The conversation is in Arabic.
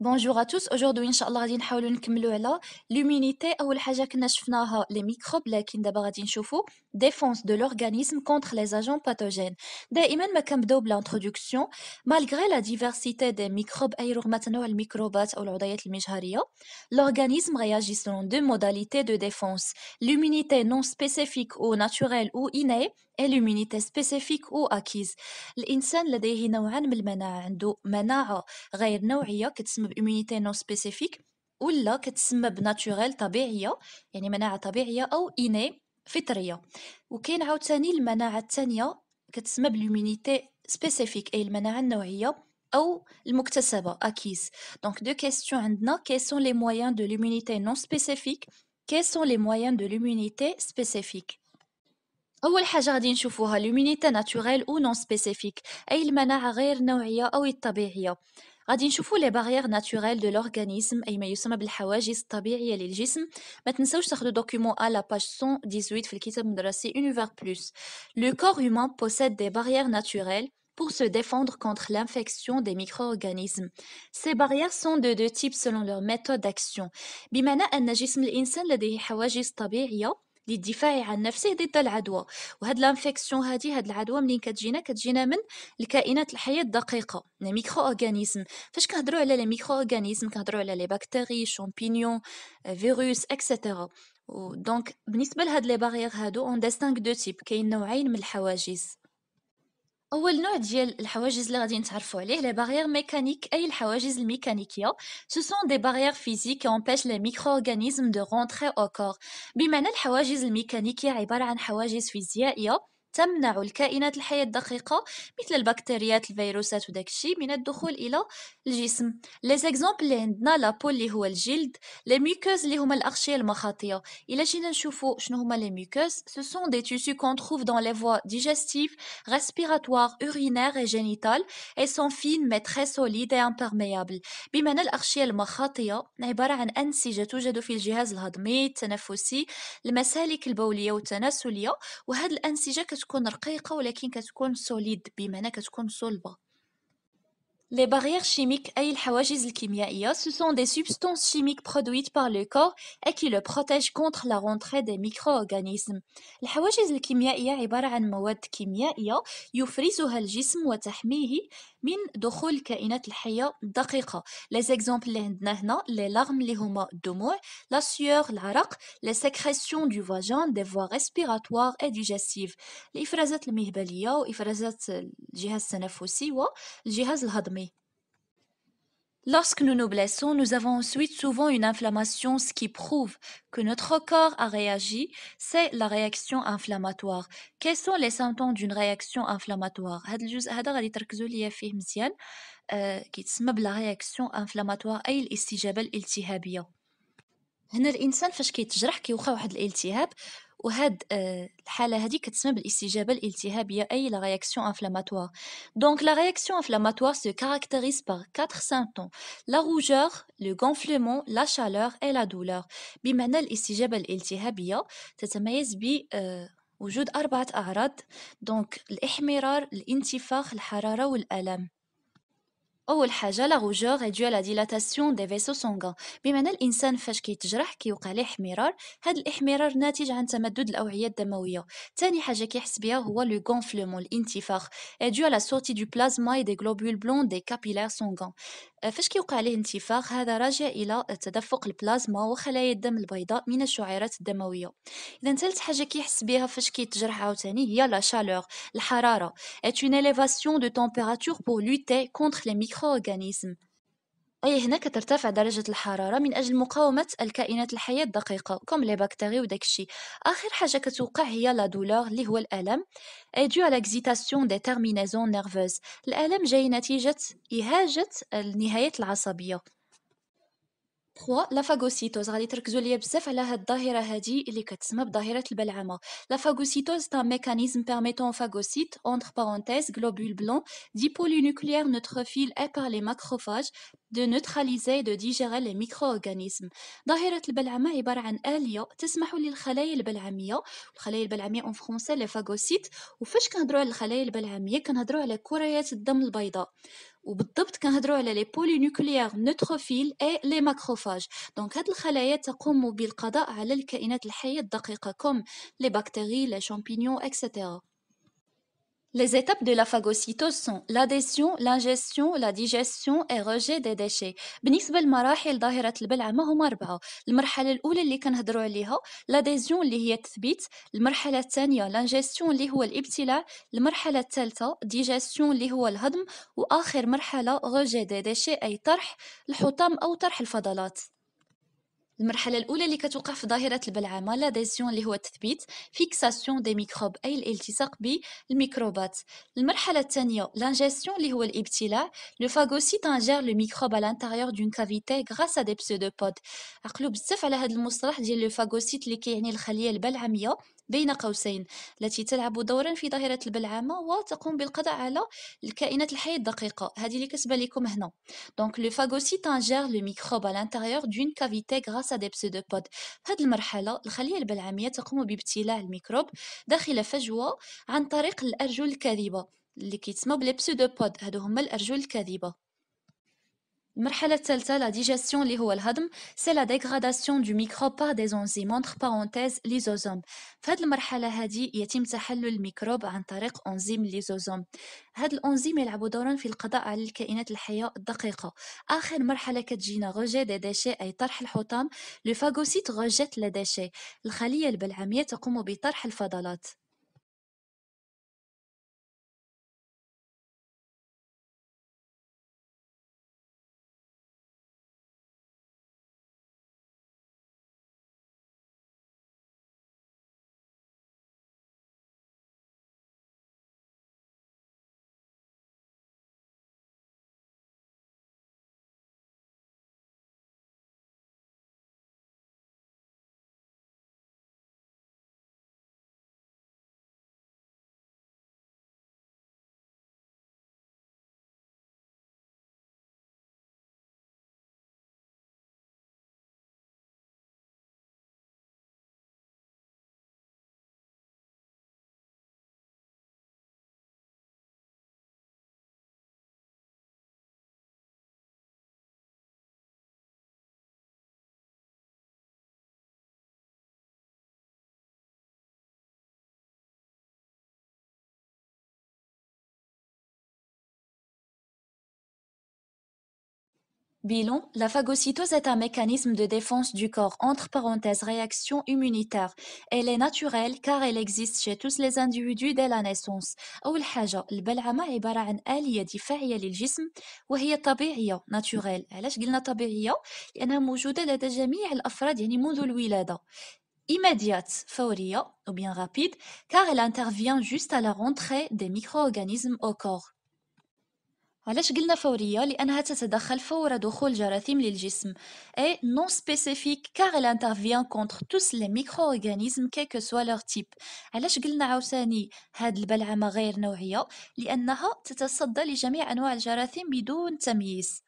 Bonjour à tous, aujourd'hui Inch'Allah غادي نحاولوا نكملوا على l'immunité اول حاجه كنا شفناها لي ميكروب défense de l'organisme contre les agents pathogènes دائما ما double l'introduction, malgré la diversité des microbes اي microbes تنوع les العضيات l'organisme réagit selon deux modalités de défense l'immunité non spécifique ou naturelle ou innée immunité سبيسيفيك او اكيز الانسان لديه نوعان من المناعه عنده مناعه غير نوعيه كتسمى باميونيتي نو سبيسيفيك ولا كتسمى بناتوريل طبيعيه يعني مناعه طبيعيه او اني فطريه وكاين عاوتاني المناعه الثانيه كتسمى باليمينيتي سبيسيفيك اي المناعه النوعيه او المكتسبه اكيز دونك دو كيستيون عندنا كي سون لي مويان دو ليمونيتي نون سبيسيفيك كي سون لي مويان دو ليمونيتي سبيسيفيك أول حاجه غادي نشوفوها non ناتوريل أو نون سبيسيفيك أي المناعة غير نوعيه أو الطبيعية غادي نشوفوا لي بارير ناتوريل اي ما يسمى بالحواجز الطبيعيه للجسم ما تنساوش تاخذوا باج 118 في الكتاب المدرسي pour se défendre contre l'infection des micro-organismes. Ces barrières sont de deux types selon leur méthode d'action. للدفاع عن نفسه ضد العدوى وهاد الانفكسيون هادي هاد العدوى منين كتجينا كتجينا من الكائنات الحيه الدقيقه لي ميكرو اورغانيزم فاش كنهضروا على لي ميكرو اورغانيزم كنهضروا على لي بكتيري شامبينيون آه، فيروس اكسيتيرا دونك بالنسبه لهاد لي بارير هادو اون ديستينغ دو تيب كاين نوعين من الحواجز أول نوع ديال الحواجز اللي غادي نتعرفوا عليه لي باريير ميكانيك أي الحواجز الميكانيكية سو سون دي باريير فيزيك امبيش لي ميكرو اورغانيزم دو رونتري او كور بمعنى الحواجز الميكانيكية عبارة عن حواجز فيزيائية تمنع الكائنات الحية الدقيقة مثل البكتيريات الفيروسات وداك الشيء من الدخول إلى الجسم لي زيكزومبل اللي عندنا لابول اللي هو الجلد لي ميكوز اللي هما الأغشية المخاطية إلا جينا نشوفو شنو هما لي ميكوز سو سون دي تيسو كون تروف دون لي فوا ديجستيف ريسبيراتوار urinaire et génitale et sont fines mais très solides et imperméables بمعنى الأغشية المخاطية عبارة عن أنسجة توجد في الجهاز الهضمي التنفسي المسالك البولية والتناسلية وهاد الأنسجة كتكون كتكون رقيقه ولكن كتكون سوليد بمعنى كتكون صلبه Les barrières chimiques et les hawajis chimiques, ce sont des substances chimiques produites par le corps et qui le protègent contre la rentrée des micro-organismes. Les hawajis chimiques chimiques sont des qui الحواجز الكيميائية عبارة عن مواد كيميائية des الجسم وتحميه من دخول الكائنات الحيه الدقيقه لي زيكزامبل اللي عندنا هنا لي لارم اللي هما الدموع لا سيور العرق لي سيكريسيون دو فاجان دي فوا ريسبيراتوار اي ديجاستيف الافرازات المهبليه وافرازات الجهاز التنفسي والجهاز الهضمي Lorsque nous nous blessons, nous avons ensuite souvent une inflammation, ce qui prouve que notre corps a réagi. C'est la réaction inflammatoire. Quels sont les symptômes d'une réaction inflammatoire euh, la réaction inflammatoire هنا الانسان فاش كيتجرح كيوقع واحد الالتهاب وهاد آه، الحاله هذه كتسمى بالاستجابه الالتهابيه اي لا رياكسيون انفلاماتوار دونك لا رياكسيون انفلاماتوار سو كاركتيريز بار كاتر سانتون لا روجور لو غونفليمون لا شالور اي لا دولور بمعنى الاستجابه الالتهابيه تتميز ب وجود أربعة أعراض دونك الإحمرار الانتفاخ الحرارة والألم أول حاجة لا روجور هي دو لا ديلاتاسيون دي فيسو سونغان بمعنى الإنسان فاش كيتجرح كيوقع ليه احمرار هاد الاحمرار ناتج عن تمدد الأوعية الدموية تاني حاجة كيحس بها هو لو غونفلمون الانتفاخ هي دو لا سورتي دو بلازما اي دي غلوبول بلون دي كابيلار سونغان فاش كيوقع ليه انتفاخ هذا راجع الى تدفق البلازما وخلايا الدم البيضاء من الشعيرات الدمويه اذا ثالث حاجه كيحس بها فاش كيتجرح عاوتاني هي لا شالور الحراره est une élévation de température pour lutter contre les micro أي هنا كترتفع درجة الحرارة من أجل مقاومة الكائنات الحية الدقيقة كوم لي بكتيري وداك الشيء آخر حاجة كتوقع هي لا دولور اللي هو الألم اي دو على اكزيتاسيون دي تيرمينازون نيرفوز الألم جاي نتيجة إهاجة النهايات العصبية 3 لافاغوسيتوز غادي تركزوا ليا بزاف على هاد الظاهره هادي اللي كتسمى بظاهره البلعمه لافاغوسيتوز تا ميكانيزم بيرميتون فاغوسيت اونتر بارونتيز غلوبول بلون نوكليير نوتروفيل اي بار لي ماكروفاج دو نوتراليزي دو ديجيري لي ميكرو اورغانيزم ظاهرة البلعمة عبارة عن آلية تسمح للخلايا البلعمية الخلايا البلعمية اون فرونسي لي فاغوسيت وفاش كنهضروا على الخلايا البلعمية كنهضروا على كريات الدم البيضاء وبالضبط كنهضروا على لي نوكليير نوتروفيل اي لي ماكروفاج دونك هاد الخلايا تقوم بالقضاء على الكائنات الحيه الدقيقه كوم لي بكتيري لي شامبينيون اكسيتيرا Les étapes de la phagocytose sont l'adhésion, l'ingestion, la digestion et rejet des déchets. بالنسبة للمراحل ظاهرة البلع ما هما أربعة. المرحلة الأولى اللي كنهضروا عليها l'adhésion اللي هي التثبيت، المرحلة الثانية l'ingestion اللي هو الابتلاع، المرحلة الثالثة digestion اللي هو الهضم، وآخر مرحلة rejet des déchets أي طرح الحطام أو طرح الفضلات. المرحلة الأولى اللي كتوقع في ظاهرة البلعامة لاديسيون اللي هو التثبيت فيكساسيون دي ميكروب أي الالتصاق بالميكروبات المرحلة الثانية لانجيسيون اللي هو الابتلاع لو فاغوسيت انجير لو ميكروب على لانتيريور دون كافيتي غراس ا دي بسودوبود عقلو بزاف على هذا المصطلح ديال لو فاغوسيت اللي كيعني كي الخلية البلعمية بين قوسين التي تلعب دورا في ظاهرة البلعامة وتقوم بالقضاء على الكائنات الحية الدقيقة هذه اللي كتبه لكم هنا دونك لو فاغوسيت انجير لو ميكروب على l'intérieur دون كافيتي غراس ا دي pseudopodes هذه المرحلة الخلية البلعامية تقوم بابتلاع الميكروب داخل فجوة عن طريق الأرجل الكاذبة اللي كيتسموا بلي بسودوبود هادو هما الارجل الكاذبه المرحلة الثالثة لا ديجاستيون اللي هو الهضم سي لا ديغراداسيون دو ميكروب بار دي زونزيم اونتر بارونتيز ليزوزوم في هذه المرحلة هذه يتم تحلل الميكروب عن طريق انزيم ليزوزوم هاد الانزيم يلعب دورا في القضاء على الكائنات الحية الدقيقة اخر مرحلة كتجينا روجي دي ديشي اي طرح الحطام لو فاغوسيت روجيت لا ديشي الخلية البلعمية تقوم بطرح الفضلات Bilan, la phagocytose est un mécanisme de défense du corps, entre parenthèses réaction immunitaire. Elle est naturelle car elle existe chez tous les individus dès la naissance. est أول حاجة il عبارة عن آلية دفاعية للجسم وهي طبيعية ناتوريل علاش قلنا طبيعية؟ لأنها موجودة لدى جميع الأفراد يعني منذ الولادة immédiate, fauria, ou bien rapide, car elle intervient juste à la rentrée des micro-organismes au corps. علاش قلنا فورية لأنها تتدخل فور دخول جراثيم للجسم أي نون سبيسيفيك كاغ إلا انترفيان contre توس لي ميكرو أورغانيزم كيكو سوا لوغ تيب علاش قلنا عاوتاني هاد البلعمة غير نوعية لأنها تتصدى لجميع أنواع الجراثيم بدون تمييز